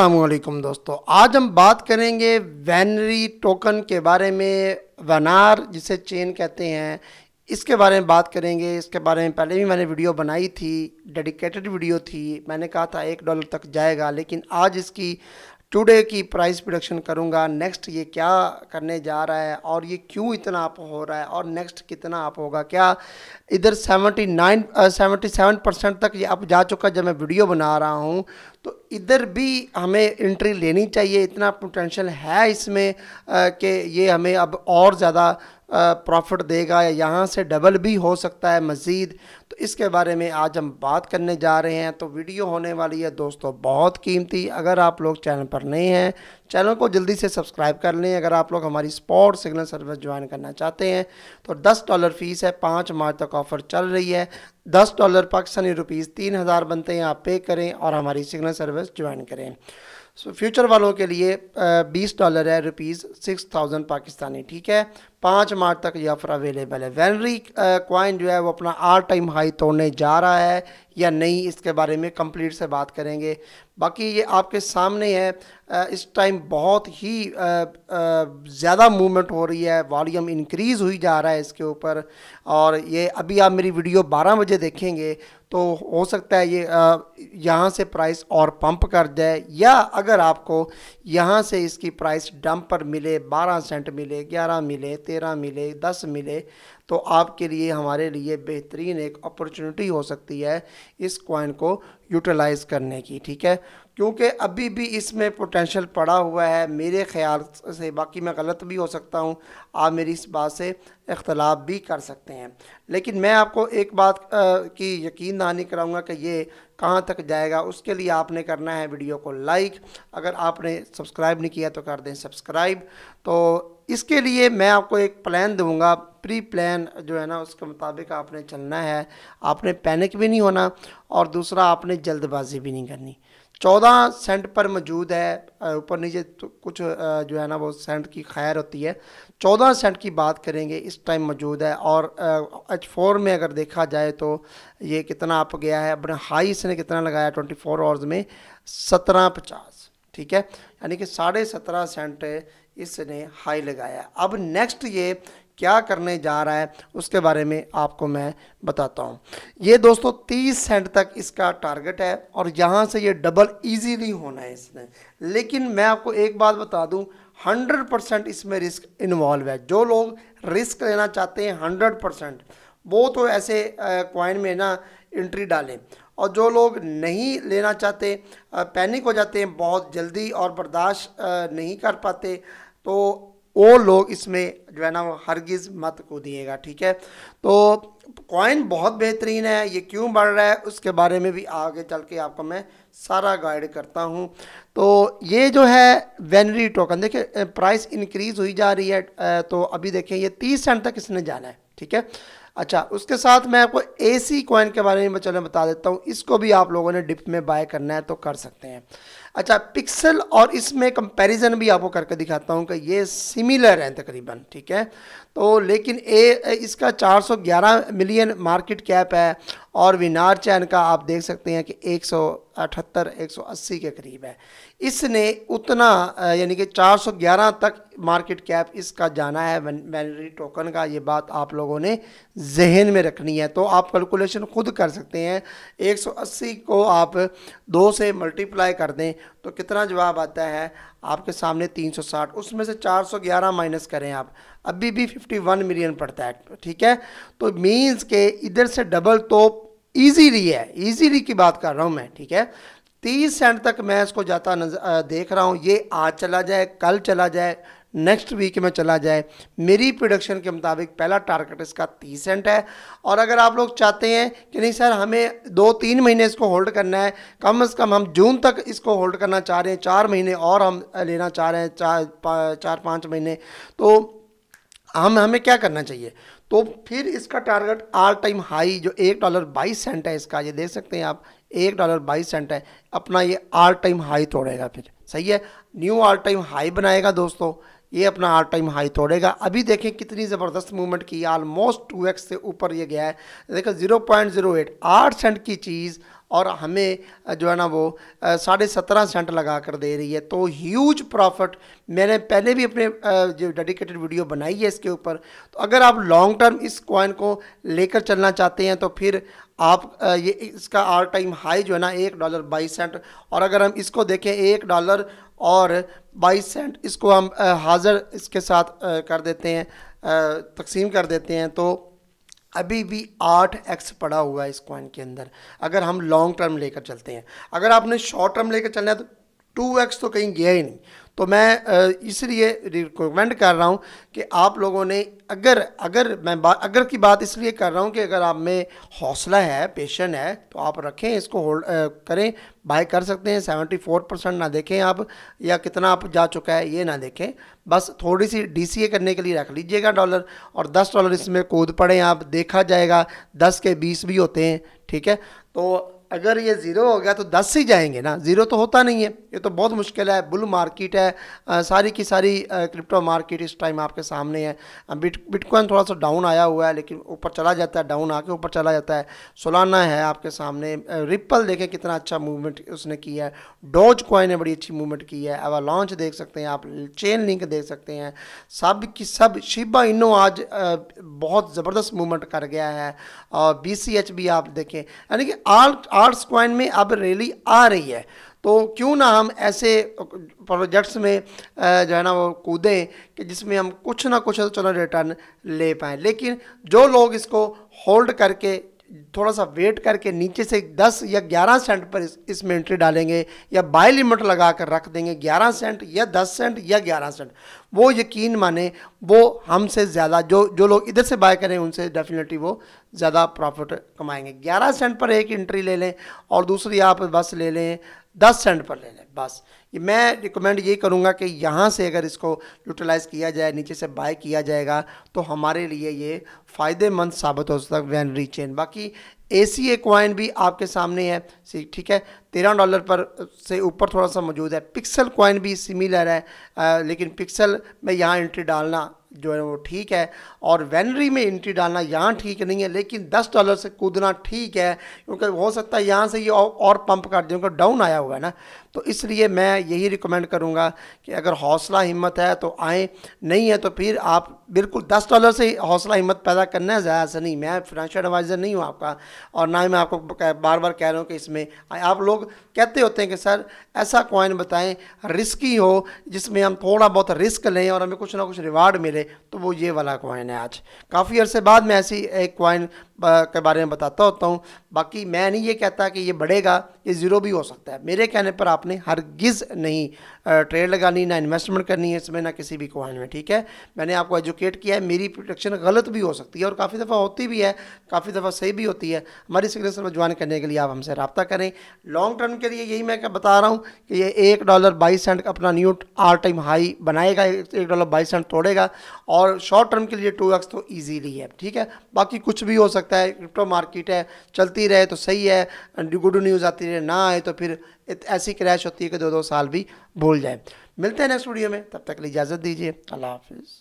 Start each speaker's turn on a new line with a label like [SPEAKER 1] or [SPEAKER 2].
[SPEAKER 1] अल्लाम दोस्तों आज हम बात करेंगे वैनरी टोकन के बारे में वनार जिसे चेन कहते हैं इसके बारे में बात करेंगे इसके बारे में पहले भी मैंने वीडियो बनाई थी डेडिकेटेड वीडियो थी मैंने कहा था एक डॉलर तक जाएगा लेकिन आज इसकी टुडे की प्राइस प्रोडक्शन करूंगा नेक्स्ट ये क्या करने जा रहा है और ये क्यों इतना अप हो रहा है और नेक्स्ट कितना अप होगा क्या इधर 79 uh, सेवन परसेंट तक ये अप जा चुका जब मैं वीडियो बना रहा हूँ तो इधर भी हमें एंट्री लेनी चाहिए इतना पोटेंशल है इसमें कि ये हमें अब और ज़्यादा प्रॉफिट देगा या यहाँ से डबल भी हो सकता है मज़ीद तो इसके बारे में आज हम बात करने जा रहे हैं तो वीडियो होने वाली है दोस्तों बहुत कीमती अगर आप लोग चैनल पर नए हैं चैनल को जल्दी से सब्सक्राइब कर लें अगर आप लोग हमारी स्पॉट सिग्नल सर्विस ज्वाइन करना चाहते हैं तो दस डॉलर फ़ीस है पाँच मार्च तक ऑफ़र चल रही है दस डॉलर पाकिस्तानी रुपीज़ तीन हज़ार बनते हैं आप पे करें और हमारी सिग्नल सर्विस ज्वाइन करें सो फ्यूचर वालों के लिए बीस डॉलर है रुपीज़ सिक्स थाउजेंड पाकिस्तानी ठीक है पाँच मार्च तक ये ऑफर अवेलेबल है वेनरी क्वाइन जो है वो अपना आल टाइम हाई तोड़ने जा रहा है या नहीं इसके बारे में कंप्लीट से बात करेंगे बाकी ये आपके सामने है इस टाइम बहुत ही ज़्यादा मूवमेंट हो रही है वॉल्यूम इंक्रीज़ हुई जा रहा है इसके ऊपर और ये अभी आप मेरी वीडियो 12 बजे देखेंगे तो हो सकता है ये यहाँ से प्राइस और पंप कर जाए या अगर आपको यहाँ से इसकी प्राइस डंप पर मिले 12 सेंट मिले 11 मिले तेरह मिले दस मिले तो आपके लिए हमारे लिए बेहतरीन एक अपॉर्चुनिटी हो सकती है इस कॉइन को यूटिलाइज़ करने की ठीक है क्योंकि अभी भी इसमें पोटेंशल पड़ा हुआ है मेरे ख्याल से बाकी मैं गलत भी हो सकता हूँ आप मेरी इस बात से इख्तलाफ भी कर सकते हैं लेकिन मैं आपको एक बात की यकीन दहानी कराऊँगा कि ये कहाँ तक जाएगा उसके लिए आपने करना है वीडियो को लाइक अगर आपने सब्सक्राइब नहीं किया तो कर दें सब्सक्राइब तो इसके लिए मैं आपको एक प्लान दूंगा प्री प्लान जो है ना उसके मुताबिक आपने चलना है आपने पैनिक भी नहीं होना और दूसरा आपने जल्दबाजी भी नहीं करनी चौदह सेंट पर मौजूद है ऊपर नीचे तो कुछ जो है ना वो सेंट की खैर होती है चौदह सेंट की बात करेंगे इस टाइम मौजूद है और एच फोर में अगर देखा जाए तो ये कितना आप गया है अपने हाई इसने कितना लगाया ट्वेंटी फोर आवर्स में सत्रह पचास ठीक है यानी कि साढ़े सत्रह सेंट इसने हाई लगाया अब नेक्स्ट ये क्या करने जा रहा है उसके बारे में आपको मैं बताता हूँ ये दोस्तों 30 सेंट तक इसका टारगेट है और यहाँ से ये डबल इजीली होना है इसने लेकिन मैं आपको एक बात बता दूँ 100 परसेंट इसमें रिस्क इन्वॉल्व है जो लोग रिस्क लेना चाहते हैं 100 परसेंट वो तो ऐसे क्वाइन में ना एंट्री डालें और जो लोग नहीं लेना चाहते पैनिक हो जाते हैं बहुत जल्दी और बर्दाश्त नहीं कर पाते तो वो लोग इसमें जो है ना वो हरगिज़ मत को दिएगा ठीक है तो कॉइन बहुत बेहतरीन है ये क्यों बढ़ रहा है उसके बारे में भी आगे चल के आपको मैं सारा गाइड करता हूँ तो ये जो है वेनरी टोकन देखिए प्राइस इंक्रीज़ हुई जा रही है तो अभी देखें ये तीस सेंट तक इसने जाना है ठीक है अच्छा उसके साथ मैं आपको ए सी कॉइन के बारे में चलो बता देता हूँ इसको भी आप लोगों ने डिप में बाय करना है तो कर सकते हैं अच्छा पिक्सल और इसमें कंपैरिजन भी आपको करके दिखाता हूँ कि ये सिमिलर हैं तकरीबन ठीक है तो लेकिन ए इसका 411 मिलियन मार्केट कैप है और विनार चैन का आप देख सकते हैं कि 178 180 के करीब है इसने उतना यानी कि 411 तक मार्केट कैप इसका जाना है मैनरी टोकन का ये बात आप लोगों ने जहन में रखनी है तो आप कैलकुलेशन खुद कर सकते हैं 180 को आप दो से मल्टीप्लाई कर दें तो कितना जवाब आता है आपके सामने 360 उसमें से 411 माइनस करें आप अभी भी 51 मिलियन पड़ता है ठीक है तो मीन्स के इधर से डबल तो ईजीली है ईजीली की बात कर रहा हूँ मैं ठीक है तीस सेंट तक मैं इसको जाता नजर देख रहा हूँ ये आज चला जाए कल चला जाए नेक्स्ट वीक में चला जाए मेरी प्रोडक्शन के मुताबिक पहला टारगेट इसका तीस सेंट है और अगर आप लोग चाहते हैं कि नहीं सर हमें दो तीन महीने इसको होल्ड करना है कम से कम हम जून तक इसको होल्ड करना चाह रहे हैं चार महीने और हम लेना चाह रहे हैं चार पा, चार पाँच महीने तो हम हमें क्या करना चाहिए तो फिर इसका टारगेट आल टाइम हाई जो एक डॉलर बाईस सेंट है इसका ये देख सकते हैं आप एक डॉलर बाईस सेंट है अपना ये आल टाइम हाई तोड़ेगा फिर सही है न्यू आल टाइम हाई बनाएगा दोस्तों ये अपना आल टाइम हाई तोड़ेगा अभी देखें कितनी ज़बरदस्त मूवमेंट की आलमोस्ट टू एक्स से ऊपर ये गया है देखो जीरो पॉइंट जीरो एट आठ सेंट की चीज़ और हमें जो है ना वो साढ़े सत्रह सेंट लगा कर दे रही है तो ह्यूज प्रॉफिट मैंने पहले भी अपने जो डेडिकेटेड वीडियो बनाई है इसके ऊपर तो अगर आप लॉन्ग टर्म इस कॉइन को लेकर चलना चाहते हैं तो फिर आप ये इसका आर टाइम हाई जो है ना एक डॉलर बाईस सेंट और अगर हम इसको देखें एक डॉलर और बाईस सेंट इसको हम हाज़िर इसके साथ कर देते हैं तकसीम कर देते हैं तो अभी भी आठ एक्स पड़ा हुआ है इस क्वाइन के अंदर अगर हम लॉन्ग टर्म लेकर चलते हैं अगर आपने शॉर्ट टर्म लेकर चलना है तो टू एक्स तो कहीं गया ही नहीं तो मैं इसलिए रिकमेंड कर रहा हूँ कि आप लोगों ने अगर अगर मैं अगर की बात इसलिए कर रहा हूँ कि अगर आप में हौसला है पेशन है तो आप रखें इसको होल्ड करें बाय कर सकते हैं सेवेंटी फोर परसेंट ना देखें आप या कितना आप जा चुका है ये ना देखें बस थोड़ी सी डीसीए करने के लिए रख लीजिएगा डॉलर और दस डॉलर इसमें कूद पड़े आप देखा जाएगा दस के बीस भी होते हैं ठीक है तो अगर ये ज़ीरो हो गया तो दस ही जाएंगे ना ज़ीरो तो होता नहीं है ये तो बहुत मुश्किल है बुल मार्केट है आ, सारी की सारी क्रिप्टो मार्केट इस टाइम आपके सामने है बिट बिटकॉइन थोड़ा सा डाउन आया हुआ है लेकिन ऊपर चला जाता है डाउन आके ऊपर चला जाता है सोलाना है आपके सामने रिपल देखें कितना अच्छा मूवमेंट उसने किया है डोज कॉइन ने बड़ी अच्छी मूवमेंट की है अब लॉन्च देख सकते हैं आप चेन लिंक देख सकते हैं सब की सब शिबा इनो आज बहुत ज़बरदस्त मूवमेंट कर गया है और बी भी आप देखें यानी कि आल आर्ट्स कॉइन में अब रैली आ रही है तो क्यों ना हम ऐसे प्रोजेक्ट्स में जो है ना वो कूदें कि जिसमें हम कुछ ना कुछ तो चलो रिटर्न ले पाएँ लेकिन जो लोग इसको होल्ड करके थोड़ा सा वेट करके नीचे से 10 या 11 सेंट पर इस, इसमें एंट्री डालेंगे या बाय लिमिट लगा कर रख देंगे 11 सेंट या 10 सेंट या 11 सेंट वो यकीन माने वो हमसे ज़्यादा जो जो लोग इधर से बाय करें उनसे डेफिनेटली वो ज़्यादा प्रॉफिट कमाएंगे 11 सेंट पर एक एंट्री ले लें और दूसरी आप बस ले लें दस सेंट पर ले लें बस मैं रिकमेंड ये करूँगा कि यहाँ से अगर इसको यूटिलाइज़ किया जाए नीचे से बाय किया जाएगा तो हमारे लिए ये फ़ायदेमंद साबित हो सकता है वैन रीचेन बाकी ए सी ए क्वाइन भी आपके सामने है ठीक है तेरह डॉलर पर से ऊपर थोड़ा सा मौजूद है पिक्सल कोइन भी सिमिलर है आ, लेकिन पिक्सल में यहाँ एंट्री डालना जो है वो ठीक है और वैनरी में एंट्री डालना यहाँ ठीक नहीं है लेकिन दस डॉलर से कूदना ठीक है क्योंकि हो सकता है यहाँ से ये यह और, और पंप कर दें क्योंकि डाउन आया हुआ है ना तो इसलिए मैं यही रिकमेंड करूँगा कि अगर हौसला हिम्मत है तो आएँ नहीं है तो फिर आप बिल्कुल दस डॉलर से हौसला हिम्मत पैदा करना है ज़्यादा से नहीं मैं फिनंशियल एडवाइज़र नहीं हूँ आपका और ना ही मैं आपको बार बार कह रहा हूँ कि इसमें आप लोग कहते होते हैं कि सर ऐसा कॉइन बताएं रिस्की हो जिसमें हम थोड़ा बहुत रिस्क लें और हमें कुछ ना कुछ रिवार्ड मिले तो वो ये वाला कॉइन है आज काफ़ी अर्से बाद मैं ऐसी एक कॉइन के बारे में बताता होता हूँ बाकी मैं नहीं ये कहता कि ये बढ़ेगा ये ज़ीरो भी हो सकता है मेरे कहने पर आप आपने हरगिज़ नहीं ट्रेड लगानी ना इन्वेस्टमेंट करनी है इसमें ना किसी भी कॉइन में ठीक है मैंने आपको एजुकेट किया है मेरी प्रोडक्शन गलत भी हो सकती है और काफ़ी दफ़ा होती भी है काफ़ी दफ़ा सही भी होती है हमारी स्क्रीन में ज्वाइन करने के लिए आप हमसे रबता करें लॉन्ग टर्म के लिए यही मैं बता रहा हूँ कि ये एक डॉलर बाईस सेंट अपना न्यू आल टाइम हाई बनाएगा एक डॉलर बाईस सेंट तोड़ेगा और शॉर्ट टर्म के लिए टू एक्स तो ईजीली है ठीक है बाकी कुछ भी हो सकता है क्रिप्टो मार्केट है चलती रहे तो सही है गुड न्यूज़ आती रहे ना आए तो फिर ऐसी क्रैश होती है कि दो दो साल भी भूल जाए मिलते हैं नेक्स्ट वीडियो में तब तक इजाज़त दीजिए अल्लाह हाफिज़